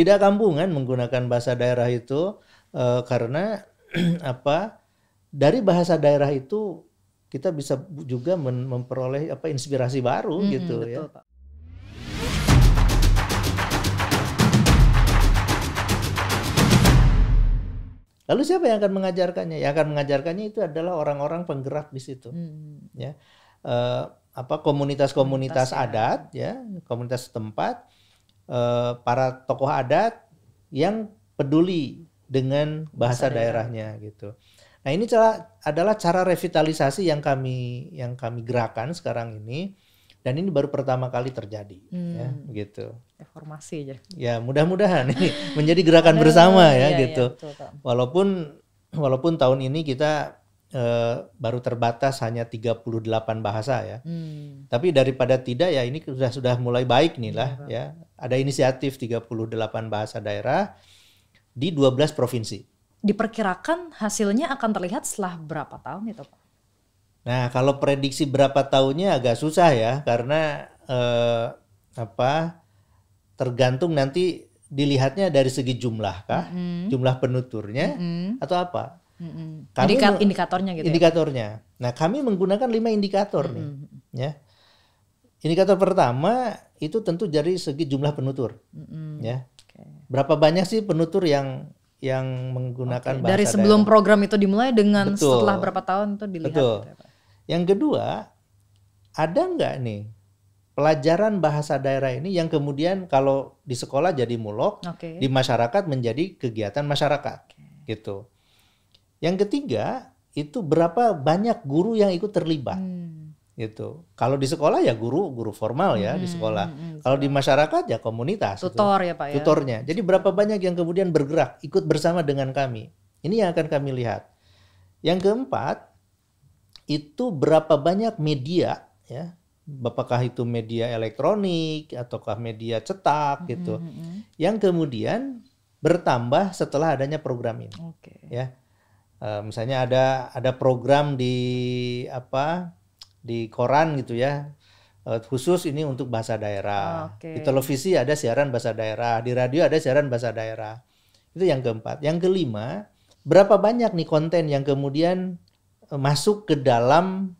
tidak kampungan menggunakan bahasa daerah itu uh, karena apa dari bahasa daerah itu kita bisa juga memperoleh apa inspirasi baru hmm, gitu ya. betul, ya. Pak. Lalu siapa yang akan mengajarkannya? Yang akan mengajarkannya itu adalah orang-orang penggerak di situ, hmm. ya. Uh, apa komunitas-komunitas ya. adat, ya, komunitas setempat Eh, para tokoh adat yang peduli dengan bahasa, bahasa daerahnya gitu. Nah ini cara, adalah cara revitalisasi yang kami yang kami gerakan sekarang ini dan ini baru pertama kali terjadi hmm. ya gitu reformasi aja ya mudah-mudahan ini menjadi gerakan bersama ya iya, iya gitu iya, betul. walaupun walaupun tahun ini kita eh, baru terbatas hanya 38 bahasa ya. Hmm. Tapi daripada tidak ya ini sudah sudah mulai baik nih lah iya, ya. Ada inisiatif 38 bahasa daerah di 12 provinsi. Diperkirakan hasilnya akan terlihat setelah berapa tahun itu, Pak? Nah, kalau prediksi berapa tahunnya agak susah ya karena eh, apa tergantung nanti dilihatnya dari segi jumlah kah, mm -hmm. jumlah penuturnya mm -hmm. atau apa. Mm-hmm. Indika- indikatornya gitu. Ya? Indikatornya. Ya? Nah, kami menggunakan lima indikator mm-hmm. nih, ya. Indikator pertama itu tentu dari segi jumlah penutur, mm-hmm. ya. Okay. Berapa banyak sih penutur yang yang menggunakan okay. bahasa dari sebelum daerah. program itu dimulai dengan Betul. setelah berapa tahun itu dilihat. Betul. Gitu ya, yang kedua, ada nggak nih pelajaran bahasa daerah ini yang kemudian kalau di sekolah jadi mulok, okay. di masyarakat menjadi kegiatan masyarakat, okay. gitu. Yang ketiga itu berapa banyak guru yang ikut terlibat. Hmm. Gitu. Kalau di sekolah ya guru, guru formal ya hmm, di sekolah. Hmm, hmm, Kalau di masyarakat ya komunitas. Gitu. Tutor itu. ya Pak ya. Tutornya. Jadi berapa banyak yang kemudian bergerak ikut bersama dengan kami. Ini yang akan kami lihat. Yang keempat itu berapa banyak media ya apakah itu media elektronik ataukah media cetak hmm, gitu hmm, hmm, -hmm. yang kemudian bertambah setelah adanya program ini okay. ya Eh, misalnya ada ada program di apa di koran gitu ya eh, khusus ini untuk bahasa daerah. Oh, okay. Di televisi ada siaran bahasa daerah, di radio ada siaran bahasa daerah. Itu yang keempat. Yang kelima, berapa banyak nih konten yang kemudian eh, masuk ke dalam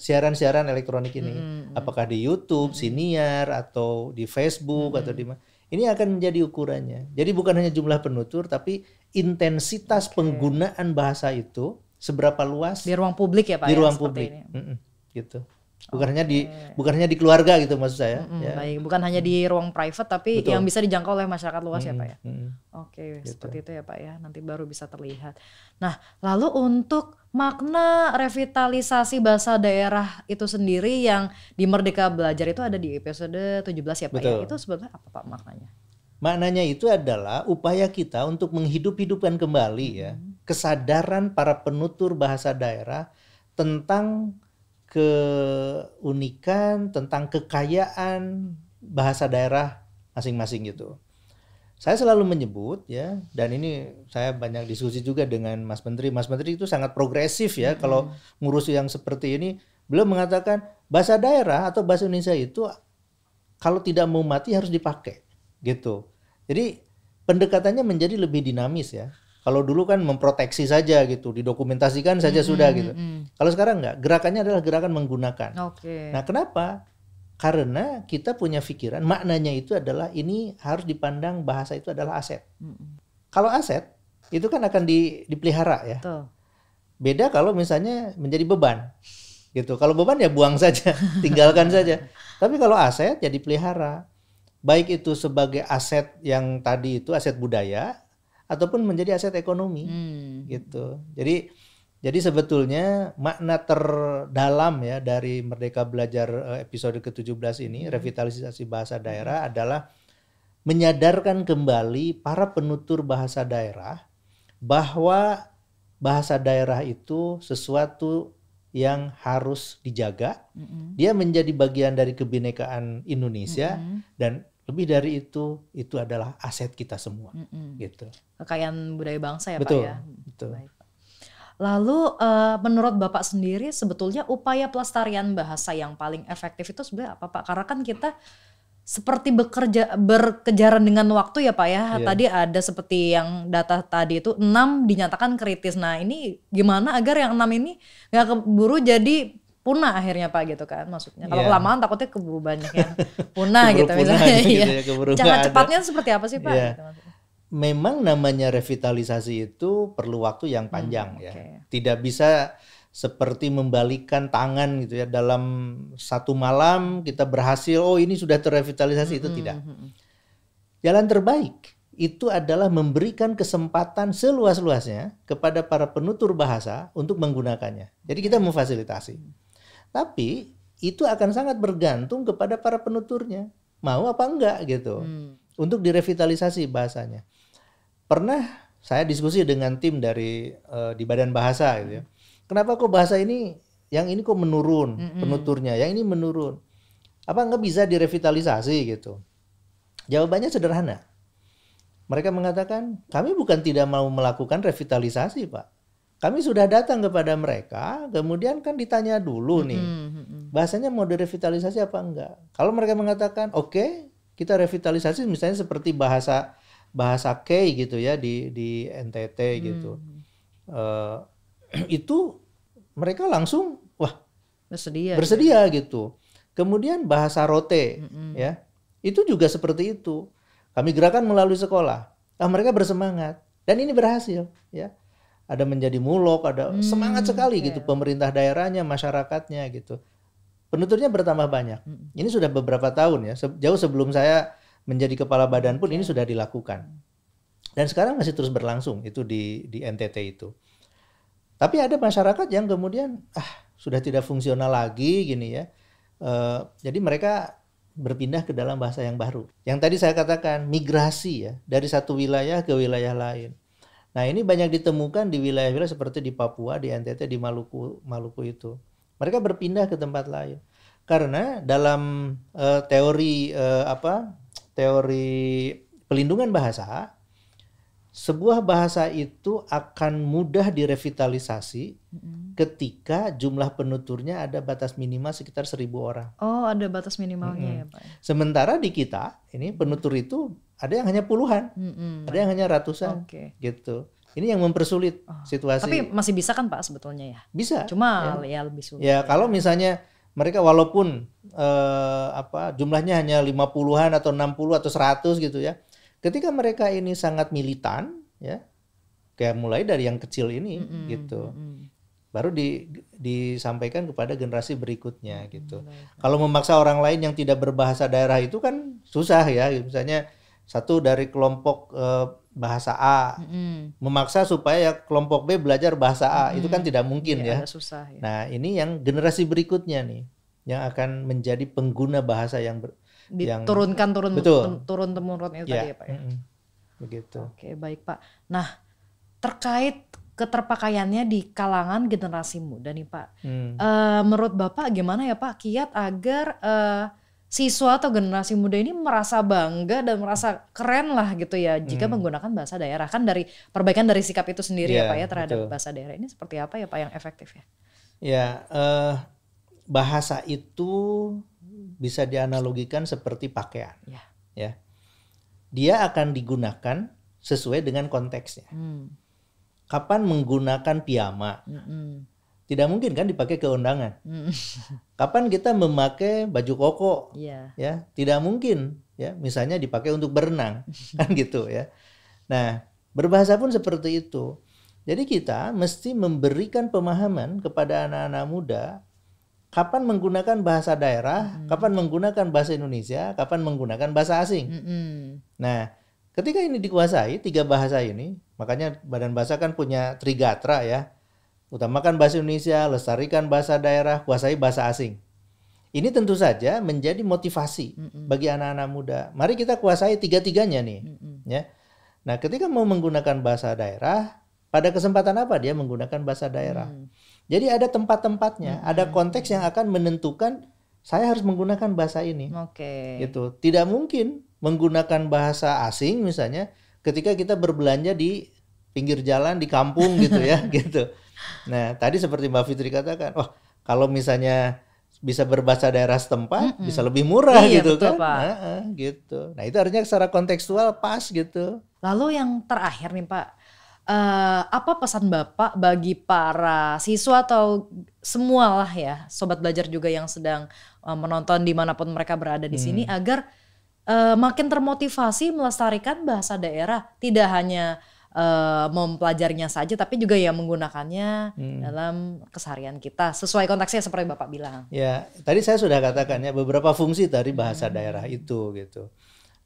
siaran-siaran uh, elektronik ini? Mm -hmm. Apakah di YouTube, mm Siniar atau di Facebook mm -hmm. atau mm-hmm. di mana? Ini akan menjadi ukurannya. Jadi bukan hanya jumlah penutur tapi intensitas okay. penggunaan bahasa itu seberapa luas di ruang publik ya Pak. Di ya, ruang publik. Ini. gitu bukan hanya di bukan hanya di keluarga gitu maksud saya. Mm-hmm, ya. Baik, bukan hanya di ruang private tapi Betul. yang bisa dijangkau oleh masyarakat luas mm-hmm, ya pak ya. Mm-hmm. Oke, gitu. seperti itu ya pak ya. Nanti baru bisa terlihat. Nah, lalu untuk makna revitalisasi bahasa daerah itu sendiri yang di Merdeka Belajar itu ada di episode 17 ya pak ya? Betul. ya. Itu sebenarnya apa pak maknanya? Maknanya itu adalah upaya kita untuk menghidup-hidupkan kembali ya mm-hmm. ya kesadaran para penutur bahasa daerah tentang keunikan, tentang kekayaan bahasa daerah masing-masing gitu. Saya selalu menyebut ya, dan ini saya banyak diskusi juga dengan Mas Menteri. Mas Menteri itu sangat progresif ya, hmm. kalau ngurus yang seperti ini. Beliau mengatakan bahasa daerah atau bahasa Indonesia itu kalau tidak mau mati harus dipakai gitu. Jadi pendekatannya menjadi lebih dinamis ya. Kalau dulu kan memproteksi saja gitu, didokumentasikan saja -hmm, sudah gitu. Kalau sekarang enggak, gerakannya adalah gerakan menggunakan. Okay. Nah kenapa? Karena kita punya pikiran maknanya itu adalah ini harus dipandang bahasa itu adalah aset. -hmm. Kalau aset itu kan akan di, dipelihara ya. Betul. Beda kalau misalnya menjadi beban gitu. Kalau beban ya buang saja, tinggalkan saja. Tapi kalau aset ya dipelihara. Baik itu sebagai aset yang tadi itu aset budaya ataupun menjadi aset ekonomi hmm. gitu. Jadi jadi sebetulnya makna terdalam ya dari Merdeka Belajar eh, episode ke-17 ini hmm. revitalisasi bahasa daerah adalah menyadarkan kembali para penutur bahasa daerah bahwa bahasa daerah itu sesuatu yang harus dijaga. Mm -hmm. Dia menjadi bagian dari kebinekaan Indonesia mm -hmm. dan lebih dari itu, itu adalah aset kita semua. Mm -mm. Gitu. Kekayaan budaya bangsa ya betul, Pak ya. Betul. Baik. Lalu uh, menurut Bapak sendiri sebetulnya upaya pelestarian bahasa yang paling efektif itu sebenarnya apa Pak? Karena kan kita seperti bekerja berkejaran dengan waktu ya Pak ya. Yeah. Tadi ada seperti yang data tadi itu 6 dinyatakan kritis. Nah, ini gimana agar yang 6 ini nggak keburu jadi punah akhirnya pak gitu kan maksudnya kalau yeah. kelamaan takutnya keburu banyak ya punah gitu misalnya iya. gitu ya, cara cepatnya ada. seperti apa sih pak yeah. gitu, memang namanya revitalisasi itu perlu waktu yang hmm, panjang hmm, ya tidak bisa seperti membalikan tangan gitu ya dalam satu malam kita berhasil oh ini sudah terrevitalisasi hmm, itu tidak hmm, hmm. jalan terbaik itu adalah memberikan kesempatan seluas-luasnya kepada para penutur bahasa untuk menggunakannya. Jadi kita memfasilitasi. Tapi itu akan sangat bergantung kepada para penuturnya. Mau apa enggak gitu. Hmm. Untuk direvitalisasi bahasanya. Pernah saya diskusi dengan tim dari uh, di Badan Bahasa gitu ya. Hmm. Kenapa kok bahasa ini yang ini kok menurun hmm, -hmm. penuturnya, yang ini menurun. Apa enggak bisa direvitalisasi gitu? Jawabannya sederhana. Mereka mengatakan, kami bukan tidak mau melakukan revitalisasi, Pak. Kami sudah datang kepada mereka, kemudian kan ditanya dulu nih, hmm. bahasanya mau direvitalisasi apa enggak. Kalau mereka mengatakan oke, okay, kita revitalisasi misalnya seperti bahasa bahasa K gitu ya di di NTT gitu, hmm. uh, itu mereka langsung wah bersedia gitu. bersedia ya. gitu. Kemudian bahasa rote hmm. ya itu juga seperti itu. Kami gerakan melalui sekolah. Nah, mereka bersemangat dan ini berhasil ya ada menjadi mulok, ada hmm, semangat sekali yeah. gitu pemerintah daerahnya, masyarakatnya gitu. Penuturnya bertambah banyak. Hmm. Ini sudah beberapa tahun ya, jauh sebelum saya menjadi kepala badan pun ini iya. sudah dilakukan. Dan sekarang masih terus berlangsung itu di di NTT itu. Tapi ada masyarakat yang kemudian ah sudah tidak fungsional lagi gini ya. E, jadi mereka berpindah ke dalam bahasa yang baru. Yang tadi saya katakan migrasi ya dari satu wilayah ke wilayah lain Nah ini banyak ditemukan di wilayah-wilayah seperti di Papua, di NTT, di Maluku, Maluku itu. Mereka berpindah ke tempat lain karena dalam uh, teori uh, apa teori pelindungan bahasa sebuah bahasa itu akan mudah direvitalisasi mm ketika jumlah penuturnya ada batas minimal sekitar seribu orang. Oh, ada batas minimalnya mm-hmm. ya, Pak. Sementara di kita ini penutur itu ada yang hanya puluhan, mm-hmm. ada yang hanya ratusan, okay. gitu. Ini yang mempersulit oh. situasi. Tapi masih bisa kan Pak sebetulnya ya? Bisa. Cuma ya. ya, ya lebih sulit. Ya kalau misalnya mereka walaupun eh, apa jumlahnya hanya lima puluhan atau enam puluh atau seratus gitu ya. Ketika mereka ini sangat militan ya. Kayak mulai dari yang kecil ini mm -hmm. gitu. Mm -hmm. Baru di, disampaikan kepada generasi berikutnya gitu. Kalau memaksa orang lain yang tidak berbahasa daerah itu kan susah ya. Misalnya satu dari kelompok eh, bahasa A mm-hmm. memaksa supaya ya kelompok B belajar bahasa A mm-hmm. itu kan tidak mungkin iya, ya, ya. Susah, ya. Nah ini yang generasi berikutnya nih yang akan menjadi pengguna bahasa yang ber, diturunkan yang, turun betul. turun temurun itu ya. tadi ya pak ya. Mm-hmm. Begitu. Oke baik pak. Nah terkait keterpakaiannya di kalangan generasi muda nih pak. Mm. E, menurut bapak gimana ya pak kiat agar e, siswa atau generasi muda ini merasa bangga dan merasa keren lah gitu ya jika hmm. menggunakan bahasa daerah kan dari perbaikan dari sikap itu sendiri yeah, ya iya, pak ya terhadap betul. bahasa daerah ini seperti apa ya pak yang efektif ya? Ya uh, bahasa itu bisa dianalogikan seperti pakaian yeah. ya dia akan digunakan sesuai dengan konteksnya. Hmm. Kapan menggunakan piyama? Hmm tidak mungkin kan dipakai ke undangan. Hmm. Kapan kita memakai baju koko? Yeah. Ya, tidak mungkin ya. Misalnya dipakai untuk berenang kan gitu ya. Nah, berbahasa pun seperti itu. Jadi kita mesti memberikan pemahaman kepada anak-anak muda kapan menggunakan bahasa daerah, mm. kapan menggunakan bahasa Indonesia, kapan menggunakan bahasa asing. Mm -hmm. Nah, ketika ini dikuasai tiga bahasa ini, makanya Badan Bahasa kan punya Trigatra ya Utamakan bahasa Indonesia, lestarikan bahasa daerah, kuasai bahasa asing. Ini tentu saja menjadi motivasi mm -mm. bagi anak-anak muda. Mari kita kuasai tiga-tiganya nih, mm -mm. ya. Nah, ketika mau menggunakan bahasa daerah, pada kesempatan apa dia menggunakan bahasa daerah? Mm. Jadi ada tempat-tempatnya, mm. ada konteks yang akan menentukan saya harus menggunakan bahasa ini. Oke. Okay. Gitu. Tidak mungkin menggunakan bahasa asing misalnya ketika kita berbelanja di pinggir jalan di kampung gitu ya gitu. Nah tadi seperti Mbak Fitri katakan, wah kalau misalnya bisa berbahasa daerah setempat mm -hmm. bisa lebih murah iya, gitu betul, kan pak. Nah, gitu nah itu artinya secara kontekstual pas gitu lalu yang terakhir nih pak uh, apa pesan bapak bagi para siswa atau semualah ya sobat belajar juga yang sedang uh, menonton dimanapun mereka berada di hmm. sini agar uh, makin termotivasi melestarikan bahasa daerah tidak hanya uh, mempelajarinya saja tapi juga ya menggunakannya hmm. dalam keseharian kita sesuai konteksnya seperti Bapak bilang. Ya, tadi saya sudah katakan ya beberapa fungsi dari hmm. bahasa hmm. daerah itu gitu.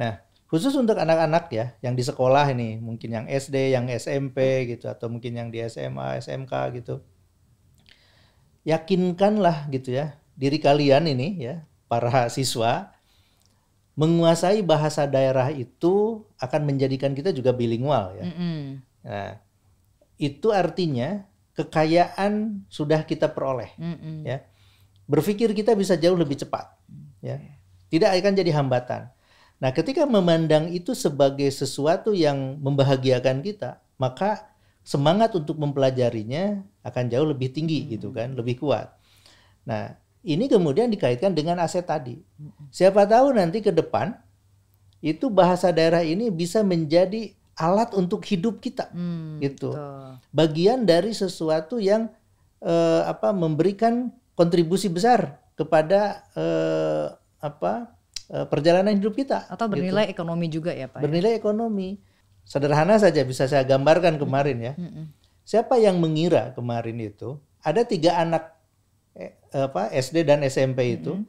Nah, khusus untuk anak-anak ya yang di sekolah ini, mungkin yang SD, yang SMP gitu atau mungkin yang di SMA, SMK gitu. Yakinkanlah gitu ya diri kalian ini ya para siswa menguasai bahasa daerah itu akan menjadikan kita juga bilingual ya. Mm -hmm. Nah, itu artinya kekayaan sudah kita peroleh mm -hmm. ya. Berpikir kita bisa jauh lebih cepat ya. Iya. Tidak akan jadi hambatan. Nah, ketika memandang itu sebagai sesuatu yang membahagiakan kita, maka semangat untuk mempelajarinya akan jauh lebih tinggi mm -hmm. gitu kan, lebih kuat. Nah, ini kemudian dikaitkan dengan aset tadi. Siapa tahu nanti ke depan itu bahasa daerah ini bisa menjadi alat untuk hidup kita, hmm, gitu. Betul. Bagian dari sesuatu yang eh, apa memberikan kontribusi besar kepada eh, apa eh, perjalanan hidup kita. Atau bernilai gitu. ekonomi juga ya pak. Ya? Bernilai ya? ekonomi. Sederhana saja bisa saya gambarkan kemarin ya. Hmm, hmm. Siapa yang mengira kemarin itu ada tiga anak Eh, apa SD dan SMP itu -hmm.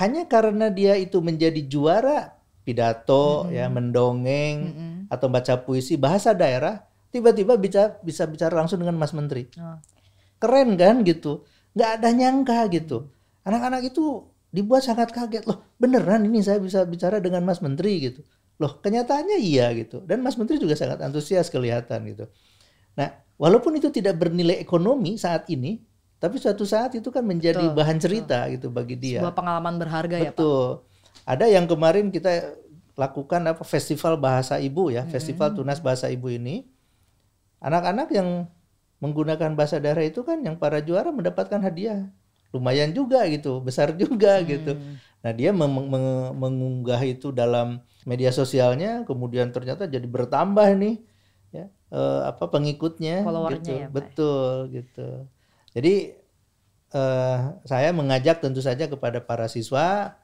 hanya karena dia itu menjadi juara pidato -hmm. ya mendongeng -hmm. atau baca puisi bahasa daerah tiba-tiba bisa bisa bicara langsung dengan Mas Menteri oh. keren kan gitu Gak ada nyangka gitu anak-anak itu dibuat sangat kaget loh beneran ini saya bisa bicara dengan Mas Menteri gitu loh kenyataannya iya gitu dan Mas Menteri juga sangat antusias kelihatan gitu nah walaupun itu tidak bernilai ekonomi saat ini tapi suatu saat itu kan menjadi betul, bahan cerita betul. gitu bagi dia. Sebuah pengalaman berharga betul. ya Pak. Betul. Ada yang kemarin kita lakukan apa festival bahasa ibu ya, hmm. festival tunas bahasa ibu ini. Anak-anak yang menggunakan bahasa daerah itu kan yang para juara mendapatkan hadiah. Lumayan juga gitu, besar juga hmm. gitu. Nah, dia meng mengunggah itu dalam media sosialnya, kemudian ternyata jadi bertambah nih ya eh, apa pengikutnya gitu. Ya, ya, Betul gitu. Jadi eh, saya mengajak tentu saja kepada para siswa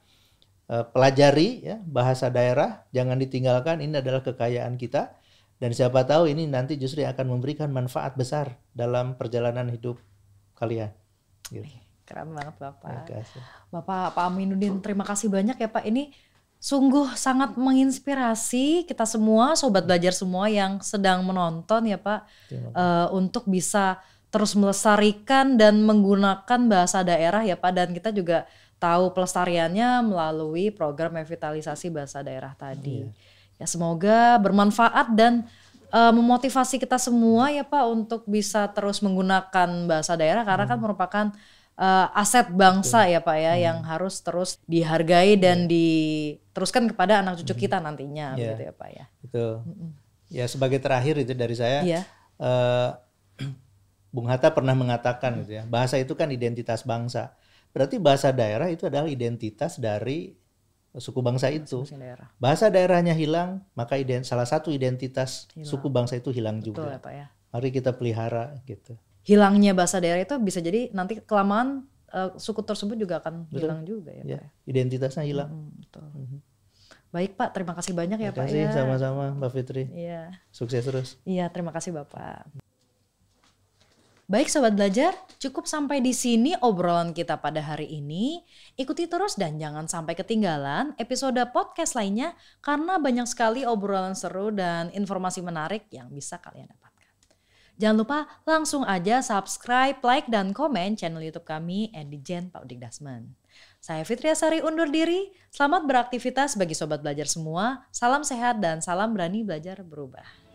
eh, pelajari ya bahasa daerah, jangan ditinggalkan. Ini adalah kekayaan kita dan siapa tahu ini nanti justru akan memberikan manfaat besar dalam perjalanan hidup kalian. Gitu. Keren banget Bapak. Bapak Pak Aminuddin, terima kasih banyak ya Pak. Ini sungguh sangat menginspirasi kita semua, sobat belajar semua yang sedang menonton ya Pak, uh, untuk bisa terus melestarikan dan menggunakan bahasa daerah ya Pak dan kita juga tahu pelestariannya melalui program revitalisasi bahasa daerah tadi. Oh, Ya semoga bermanfaat dan uh, memotivasi kita semua ya Pak untuk bisa terus menggunakan bahasa daerah karena kan hmm. kan merupakan uh, aset bangsa Betul. ya Pak ya hmm. yang harus terus dihargai dan yeah. diteruskan kepada anak cucu hmm. kita nantinya yeah. Iya. gitu ya Pak ya. Betul. Hmm. Ya sebagai terakhir itu dari saya yeah. Iya. uh, Bung Hatta pernah mengatakan gitu ya, bahasa itu kan identitas bangsa. Berarti bahasa daerah itu adalah identitas dari suku bangsa iya, itu. Bahasa daerahnya hilang, maka ident salah satu identitas hilang. suku bangsa itu hilang Betul juga. Ya, Pak, ya. Mari kita pelihara gitu. Hilangnya bahasa daerah itu bisa jadi nanti kelamaan uh, suku tersebut juga akan Betul. hilang juga ya, iya, ya. Pak. Identitasnya hilang. Hmm, betul. Mm -hmm. Baik Pak, terima kasih banyak ya Pak. Terima kasih ya. sama-sama Mbak Fitri. Iya. Sukses terus. Iya, terima kasih Bapak. Baik sobat belajar, cukup sampai di sini obrolan kita pada hari ini. Ikuti terus dan jangan sampai ketinggalan episode podcast lainnya karena banyak sekali obrolan seru dan informasi menarik yang bisa kalian dapatkan. Jangan lupa langsung aja subscribe, like, dan komen channel YouTube kami Andy Jen Pak Udik Dasman. Saya Fitria Sari undur diri. Selamat beraktivitas bagi sobat belajar semua. Salam sehat dan salam berani belajar berubah.